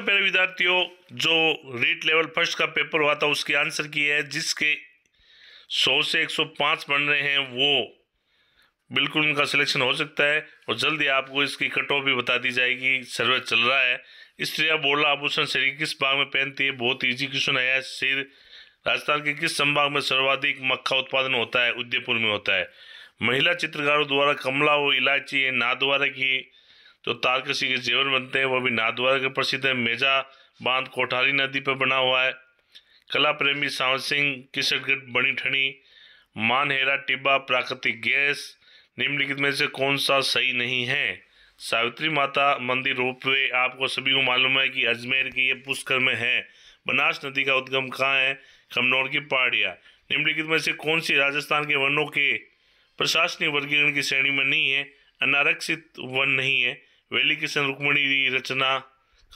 मेरे विद्यार्थियों जो रीट लेवल फर्स्ट का पेपर हुआ था उसके आंसर की है जिसके 100 से 105 बन रहे हैं वो बिल्कुल उनका सिलेक्शन हो सकता है और जल्दी आपको इसकी कट ऑफ भी बता दी जाएगी सर्वे चल रहा है स्त्री बोला आभूषण शरीर किस भाग में पहनती है बहुत ईजी क्वेश्चन आया है सिर राजस्थान के किस संभाग में सर्वाधिक मक्खा उत्पादन होता है उदयपुर में होता है महिला चित्रकारों द्वारा कमला और इलायची नादवारा की जो तो ताल कृषि के जेवर बनते हैं वो भी नाथद्वारा के प्रसिद्ध है मेजा बांध कोठारी नदी पर बना हुआ है कला प्रेमी सावन सिंह किशनगढ़ बनी ठनी मानहेरा टिब्बा प्राकृतिक गैस निम्नलिखित में से कौन सा सही नहीं है सावित्री माता मंदिर रोप आपको सभी को मालूम है कि अजमेर की ये पुष्कर में है बनास नदी का उद्गम कहाँ है खमनौर की पहाड़िया निम्नलिखित में से कौन सी राजस्थान के वनों के प्रशासनिक वर्गीकरण की श्रेणी में नहीं है अनारक्षित वन नहीं है वेली किशन रुक्मणी की रचना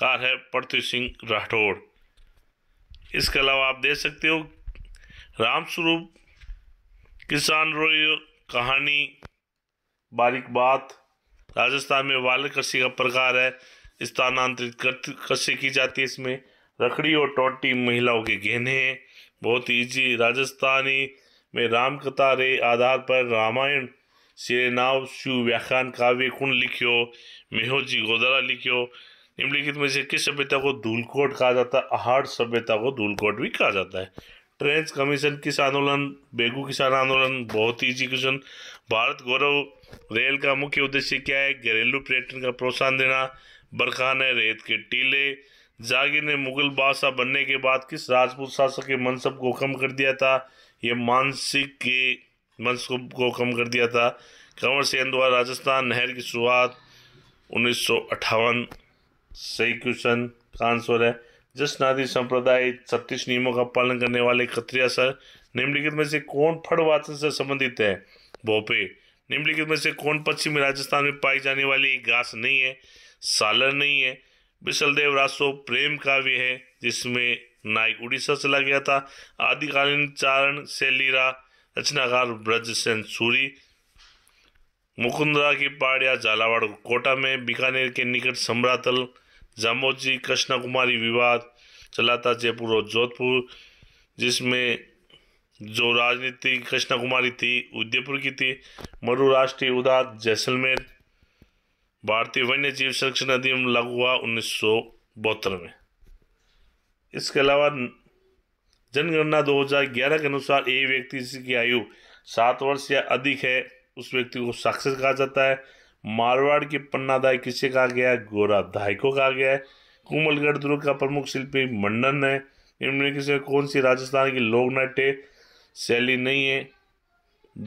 कार है पृथ्वी सिंह राठौड़ इसके अलावा आप देख सकते हो रामस्वरूप किसान रोय कहानी बारीक बात राजस्थान में वाल कृषि का प्रकार है स्थानांतरित कृषि की जाती है इसमें रखड़ी और टोटी महिलाओं के गहने हैं बहुत ईजी राजस्थानी में रामकथा रे आधार पर रामायण नाव शिव व्याख्यान काव्य कुण लिखियो मेहो जी गोदारा लिखियो निम्नलिखित में से किस सभ्यता को धूलकोट कहा जाता है आहाड़ सभ्यता को धूलकोट भी कहा जाता है ट्रेंस कमीशन किस आंदोलन बेगू किसान आंदोलन बहुत easy question Bharat Gaurav rail का मुख्य उद्देश्य क्या है घरेलू पर्यटन का प्रोत्साहन देना बरखान है रेत के टीले जागीर ने मुगल बादशाह बनने के बाद किस राजपूत शासक के मनसब को कम कर दिया था ये मानसिक के मनसूब को कम कर दिया था कंवर सेन द्वारा राजस्थान नहर की शुरुआत उन्नीस सौ अट्ठावन सही क्वेश्चन का आंसर है जिस नादी संप्रदाय छत्तीस नियमों का पालन करने वाले खत्रिया सर निम्नलिखित में से कौन फड़ से संबंधित है भोपे निम्नलिखित में से कौन पश्चिमी राजस्थान में पाई जाने वाली घास नहीं है सालर नहीं है बिशलदेव रासो प्रेम काव्य है जिसमें नायक उड़ीसा चला गया था आदिकालीन चारण शैलीरा रचनाकार ब्रजसेन सूरी मुकुंदरा की पहाड़िया झालावाड़ कोटा में बीकानेर के निकट सम्रातल जामोजी कृष्णा कुमारी विवाद चलाता जयपुर और जोधपुर जिसमें जो राजनीति कृष्णा कुमारी थी उदयपुर की थी मरु राष्ट्रीय उदात जैसलमेर भारतीय वन्य जीव संरक्षण अधिनियम लागू हुआ उन्नीस में इसके अलावा जनगणना 2011 के अनुसार ये व्यक्ति जिसकी आयु सात वर्ष या अधिक है उस व्यक्ति को साक्षर कहा जाता है मारवाड़ पन्ना दाय किसे कहा गया है गोराधाय को कहा गया है कोमलगढ़ दुर्ग का प्रमुख शिल्पी मंडन है इनमें किसी कौन सी राजस्थान की लोक नाट्य शैली नहीं है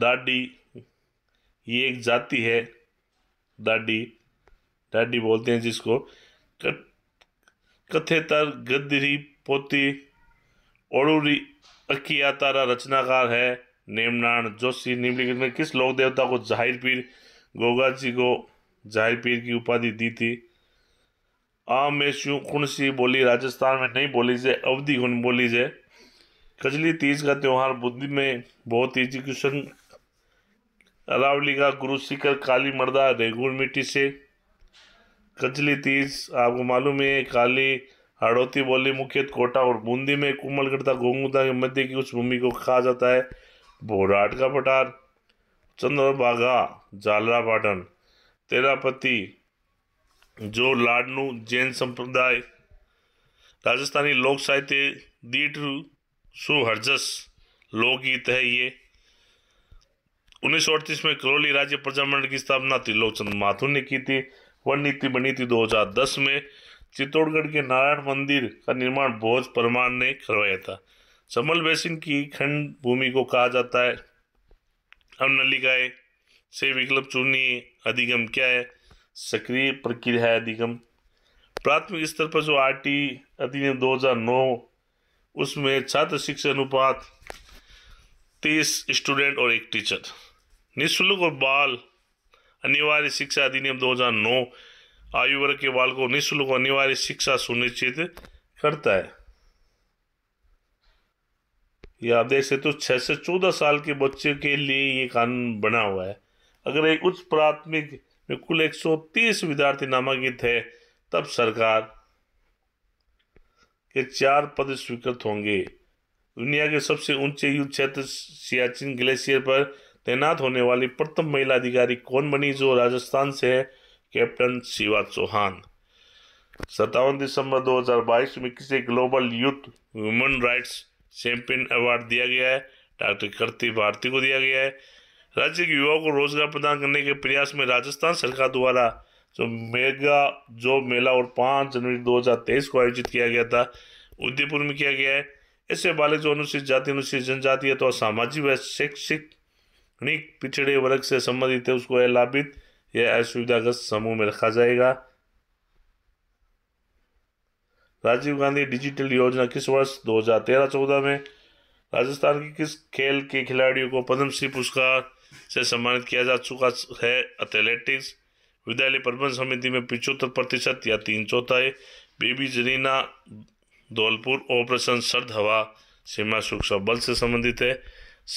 दाडी ये एक जाति है दाडी दाडी बोलते हैं जिसको कथेतर गद्दरी पोती ओड़ूरी अकिया तारा रचनाकार है नेमनान जोशी निम्नलिखित में किस लोक देवता को जाहिर पीर गोगा जी को जाहिर पीर की उपाधि दी थी आमेशु कुणसी बोली राजस्थान में नहीं बोली जे अवधि गुण बोली जे खजली तीज का त्यौहार बुद्धि में बहुत ही एजुकेशन अरावली का गुरु शिखर काली मर्दा रेगुर मिट्टी से कजली तीज आपको मालूम है काली हड़ौती बोली मुख्यतः कोटा और बूंदी में कुमलगढ़ता गोंगुदा के मध्य की उस भूमि को कहा जाता है भोराट का पठार चंद्रभागा झालरापाटन तेरापति जो लाडनू जैन संप्रदाय राजस्थानी लोक साहित्य दीट सुहर्जस लोकगीत है ये उन्नीस में करौली राज्य प्रजामंडल की स्थापना त्रिलोकचंद माथुर ने की थी वन नीति बनी थी 2010 में चित्तौड़गढ़ के नारायण मंदिर का निर्माण बौद्ध परमान ने करवाया था समल बेसिन की खंड भूमि को कहा जाता है हम नलिकाए से विकल्प चुनिए अधिगम क्या है सक्रिय प्रक्रिया है अधिगम प्राथमिक स्तर पर जो आर टी अधिनियम दो हजार नौ उसमें छात्र शिक्षा अनुपात तीस स्टूडेंट और एक टीचर निःशुल्क और बाल अनिवार्य शिक्षा अधिनियम दो हजार नौ आयु वर्ग के बालकों निःशुल्क अनिवार्य शिक्षा सुनिश्चित करता है यह आप देख सकते हो छः से चौदह साल के बच्चे के लिए ये कानून बना हुआ है अगर एक उच्च प्राथमिक में कुल 130 विद्यार्थी नामांकित है तब सरकार के चार पद स्वीकृत होंगे दुनिया के सबसे ऊंचे युद्ध क्षेत्र सियाचिन ग्लेशियर पर तैनात होने वाली प्रथम महिला अधिकारी कौन बनी जो राजस्थान से है कैप्टन शिवा चौहान सत्तावन दिसंबर 2022 में किसे global youth human rights champion award दिया गया है डॉक्टर कृति भारती को दिया गया है राज्य के युवाओं को रोजगार प्रदान करने के प्रयास में राजस्थान सरकार द्वारा जो मेगा जो मेला और पाँच जनवरी 2023 को आयोजित किया गया था उदयपुर में किया गया है ऐसे बालक जो अनुसूचित जाति अनुसूचित जनजाति है तो सामाजिक व शैक्षिक पिछड़े वर्ग से संबंधित है उसको लाभित यह असुविधाग्रस्त समूह में रखा जाएगा राजीव गांधी डिजिटल योजना किस वर्ष 2013-14 में राजस्थान की किस खेल के खिलाड़ियों को पद्मश्री पुरस्कार से सम्मानित किया जा चुका है एथलेटिक्स विद्यालय प्रबंध समिति में पिछहत्तर प्रतिशत या तीन चौथाई बेबी जरीना धौलपुर ऑपरेशन सर्द हवा सीमा सुरक्षा बल से संबंधित है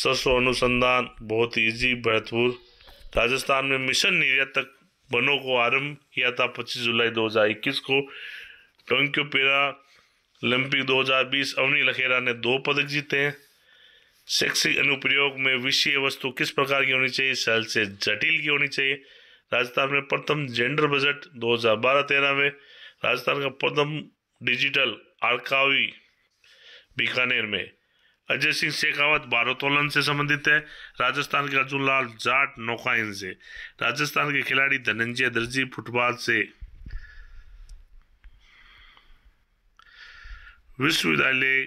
सरसों अनुसंधान बहुत ईजी इजी महत्वपूर्ण राजस्थान में मिशन निर्यातक बनों वनों को आरंभ किया था 25 जुलाई 2021 को टोंक्यो पेरा ओलंपिक 2020 अवनी लखेरा ने दो पदक जीते हैं शैक्षिक अनुप्रयोग में विषय वस्तु किस प्रकार की होनी चाहिए सेल से जटिल की होनी चाहिए राजस्थान में प्रथम जेंडर बजट 2012-13 में राजस्थान का प्रथम डिजिटल आरकावी बीकानेर में अजय सिंह शेखावत भारोत्तोलन से संबंधित है राजस्थान के अर्जुन लाल जाट नौकायन से राजस्थान के खिलाड़ी धनंजय दर्जी फुटबॉल से विश्वविद्यालय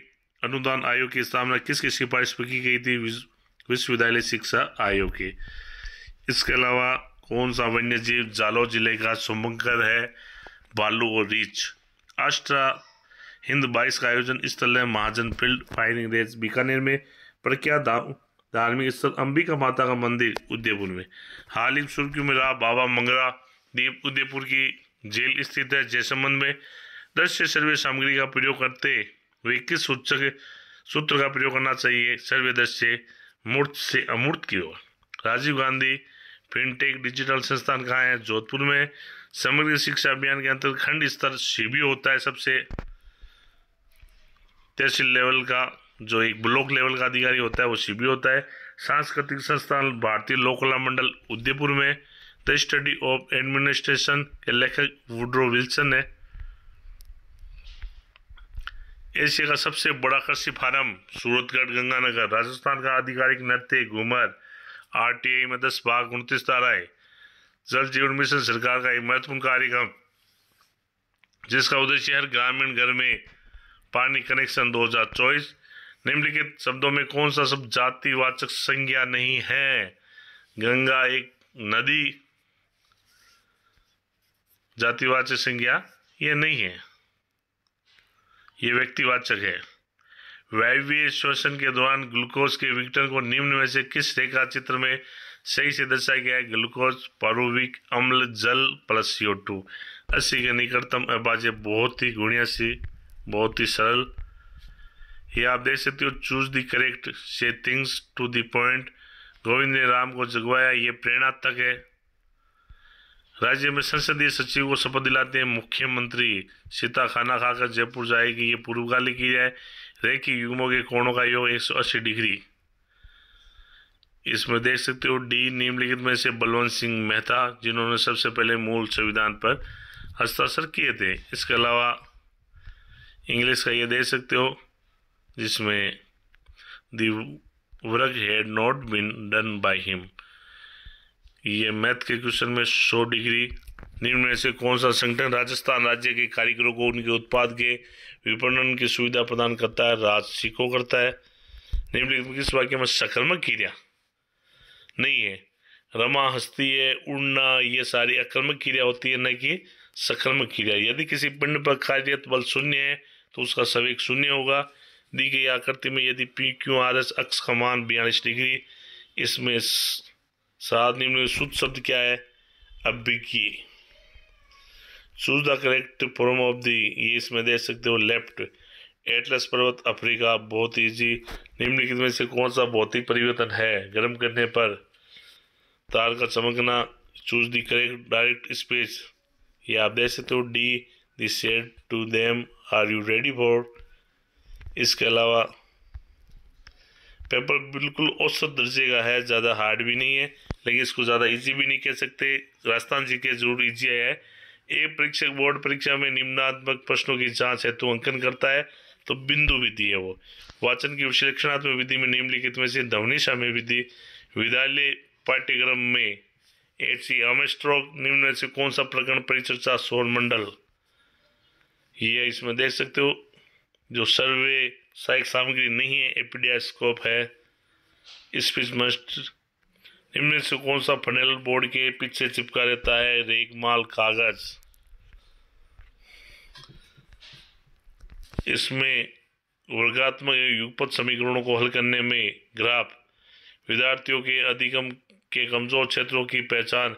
अनुदान आयोग की स्थापना किसकी सिफारिश पर की गई थी विश्वविद्यालय शिक्षा आयोग के इसके अलावा कौन सा वन्य जीव जालौर जिले का शुभंकर है बालू और रीच अष्ट्रा हिंद बाईस का आयोजन स्थल है Mahajan field firing range Bikaner में प्रख्यात धार्मिक स्थल अंबिका माता का मंदिर उदयपुर में हाल ही सुर्खियों में रहा बाबा मंगरा दीप उदयपुर की जेल स्थित है जयसंबंध में दृश्य सर्वे सामग्री का प्रयोग करते हुए किस सूचक सूत्र का प्रयोग करना चाहिए सर्वे दृश्य मूर्त से अमूर्त की ओर राजीव गांधी फिनटेक डिजिटल संस्थान कहाँ है जोधपुर में समग्र शिक्षा अभियान के अंतर्गत खंड स्तर सी होता है सबसे तहसील लेवल का जो एक ब्लॉक लेवल का अधिकारी होता है वो सीबी होता है सांस्कृतिक संस्थान भारतीय लोककला मंडल उदयपुर में द स्टडी ऑफ एडमिनिस्ट्रेशन के लेखक वुड्रो विल्सन है एशिया का सबसे बड़ा कृषि फार्म सूरतगढ़ गंगानगर राजस्थान का आधिकारिक नृत्य घूमर आरटीआई में दस भाग उनतीस धाराएं जल जीवन मिशन सरकार का एक महत्वपूर्ण कार्यक्रम जिसका उद्देश्य हर ग्रामीण घर में पानी कनेक्शन 2024 निम्नलिखित शब्दों में कौन सा शब्द जातिवाचक संज्ञा नहीं है गंगा एक नदी जातिवाचक संज्ञा ये नहीं है ये व्यक्तिवाचक है वायव्य श्वसन के दौरान ग्लूकोज के विघटन को निम्न में से किस रेखा चित्र में सही से दर्शाया गया है ग्लूकोज पारूविक अम्ल जल प्लस सीओ टू अस्सी के निकटतम अबाजे बहुत ही गुणिया सी बहुत ही सरल ये आप देख सकते हो चूज द करेक्ट से things to the point Govind ने राम को जगवाया ये प्रेरणा तक है राज्य में संसदीय सचिव को शपथ दिलाते हैं मुख्यमंत्री सीता खाना खाकर जयपुर जाएगी ये पूर्वकाली की जाए रेखी युगमों के कोणों का योग एक सौ अस्सी डिग्री इसमें देख सकते हो डी निम्नलिखित में से बलवंत सिंह मेहता जिन्होंने सबसे पहले मूल संविधान पर हस्ताक्षर किए थे इसके अलावा इंग्लिश का ये दे सकते हो जिसमें the work had not been done by him ये मैथ के क्वेश्चन में 100 डिग्री निम्न में से कौन सा संगठन राजस्थान राज्य के कारीगरों को उनके उत्पाद के विपणन की सुविधा प्रदान करता है राजसी को करता है निम्नलिखित किस वाक्य में सकर्मक क्रिया नहीं है रमा हस्ती है उड़ना ये सारी अकर्मक क्रिया होती है न कि सकर्मक क्रिया यदि किसी पिंड पर कार्यरत बल शून्य है तो उसका सवेग शून्य होगा दी गई आकृति में यदि पी क्यू एस अक्ष का मान बयालीस डिग्री इसमें सात निम्न शुद्ध शब्द क्या है अभिज्ञ choose the correct form of the ये इसमें दे सकते हो लेफ्ट एटलस पर्वत अफ्रीका बहुत ईजी निम्नलिखित में से कौन सा भौतिक परिवर्तन है गर्म करने पर तार का चमकना choose the correct direct speech ये आप दे सकते हो D the said to them are you ready for इसके अलावा पेपर बिल्कुल औसत दर्जे का है ज़्यादा हार्ड भी नहीं है लेकिन इसको ज़्यादा इजी भी नहीं कह सकते राजस्थान जी के जरूर इजी आया है ए परीक्षक बोर्ड परीक्षा में निम्नात्मक प्रश्नों की जांच हेतु तो अंकन करता है तो बिंदु विधि है वो वाचन की विश्लेषणात्मक विधि में निम्नलिखित में से धवनी में विधि विद्यालय पाठ्यक्रम में एच सी अमेस्ट्रोक निम्न से कौन सा प्रकरण परिचर्चा सौर मंडल ये इसमें देख सकते हो जो सर्वे सहायक सामग्री नहीं है एपीडिया है स्पीच मस्ट निम्न से कौन सा फनेल बोर्ड के पीछे चिपका रहता है रेगमाल कागज इसमें वर्गात्मक युगपथ समीकरणों को हल करने में ग्राफ विद्यार्थियों के अधिगम के कमजोर क्षेत्रों की पहचान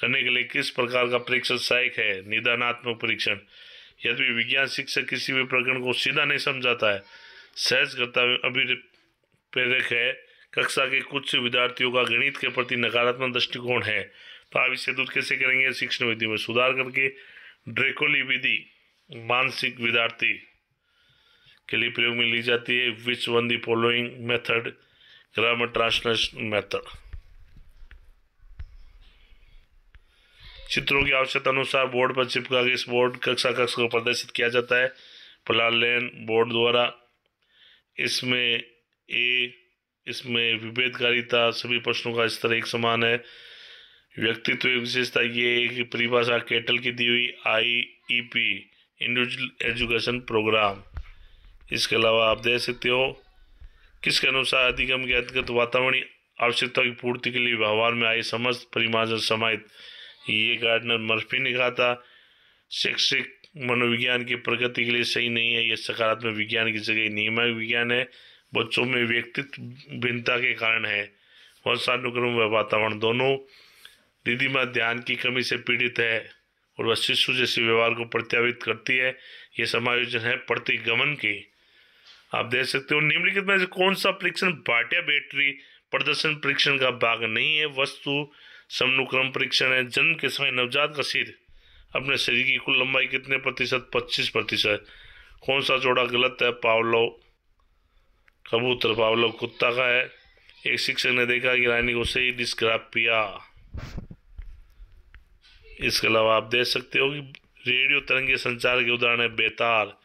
करने के लिए किस प्रकार का परीक्षण सहायक है निदानात्मक परीक्षण यद्यपि विज्ञान शिक्षक किसी भी प्रकरण को सीधा नहीं समझाता है सहज करता अभी प्रेरक है कक्षा के कुछ विद्यार्थियों का गणित के प्रति नकारात्मक दृष्टिकोण है तो आप इसे दूर कैसे करेंगे शिक्षण विधि में सुधार करके ड्रेकोली विधि मानसिक विद्यार्थी के लिए प्रयोग में ली जाती है which one the following method grammar translation method चित्रों की आवश्यकता अनुसार बोर्ड पर चिपका के इस बोर्ड कक्षा कक्ष को प्रदर्शित किया जाता है लेन बोर्ड द्वारा इसमें ए इसमें विभेदकारिता सभी प्रश्नों का स्तर एक समान है व्यक्तित्व विशेषता ये कि परिभाषा केटल की दी हुई I E P individual education program इसके अलावा आप देख सकते हो किसके अनुसार अधिगम के अंतर्गत वातावरणीय आवश्यकता की पूर्ति के लिए व्यवहार में आई समस्त परिमार्जन समाहित ये गार्डनर मर्फी ने कहा था शैक्षिक मनोविज्ञान की प्रगति के लिए सही नहीं है यह सकारात्मक विज्ञान की जगह नियमक विज्ञान है बच्चों में व्यक्तित्व भिन्नता के कारण है वर्षानुक्रम व वातावरण दोनों माँ ध्यान की कमी से पीड़ित है और वह शिशु जैसे व्यवहार को प्रत्यावित करती है ये समायोजन है प्रतिगमन के आप देख सकते हो निम्नलिखित में से कौन सा परीक्षण बाटिया बैटरी प्रदर्शन परीक्षण का भाग नहीं है वस्तु समनुक्रम परीक्षण है जन्म के समय नवजात का सिर अपने शरीर की कुल लंबाई कितने प्रतिशत पच्चीस प्रतिशत कौन सा जोड़ा गलत है पावलो कबूतर पावलो कुत्ता का है एक शिक्षक ने देखा कि रानी को सही किया इसके अलावा आप देख सकते हो कि रेडियो तरंगे संचार के उदाहरण है बेतार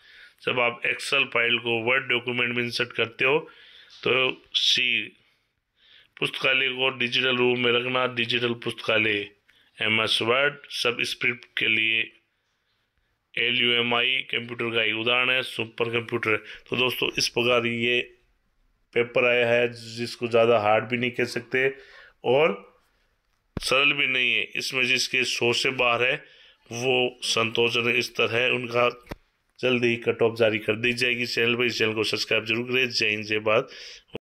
जब आप एक्सेल फाइल को वर्ड डॉक्यूमेंट में इंसर्ट करते हो तो सी पुस्तकालय को डिजिटल रूप में रखना डिजिटल पुस्तकालय M S Word subscript के लिए L U M I computer का एक उदाहरण है सुपर कंप्यूटर तो दोस्तों इस प्रकार ये पेपर आया है जिसको ज़्यादा हार्ड भी नहीं कह सकते और सरल भी नहीं है इसमें जिसके शोर से बाहर है वो इस स्तर है उनका जल्द ही कट ऑफ जारी कर दी जाएगी चैनल पर इस चैनल को सब्सक्राइब जरूर करें जय हिंद जय भारत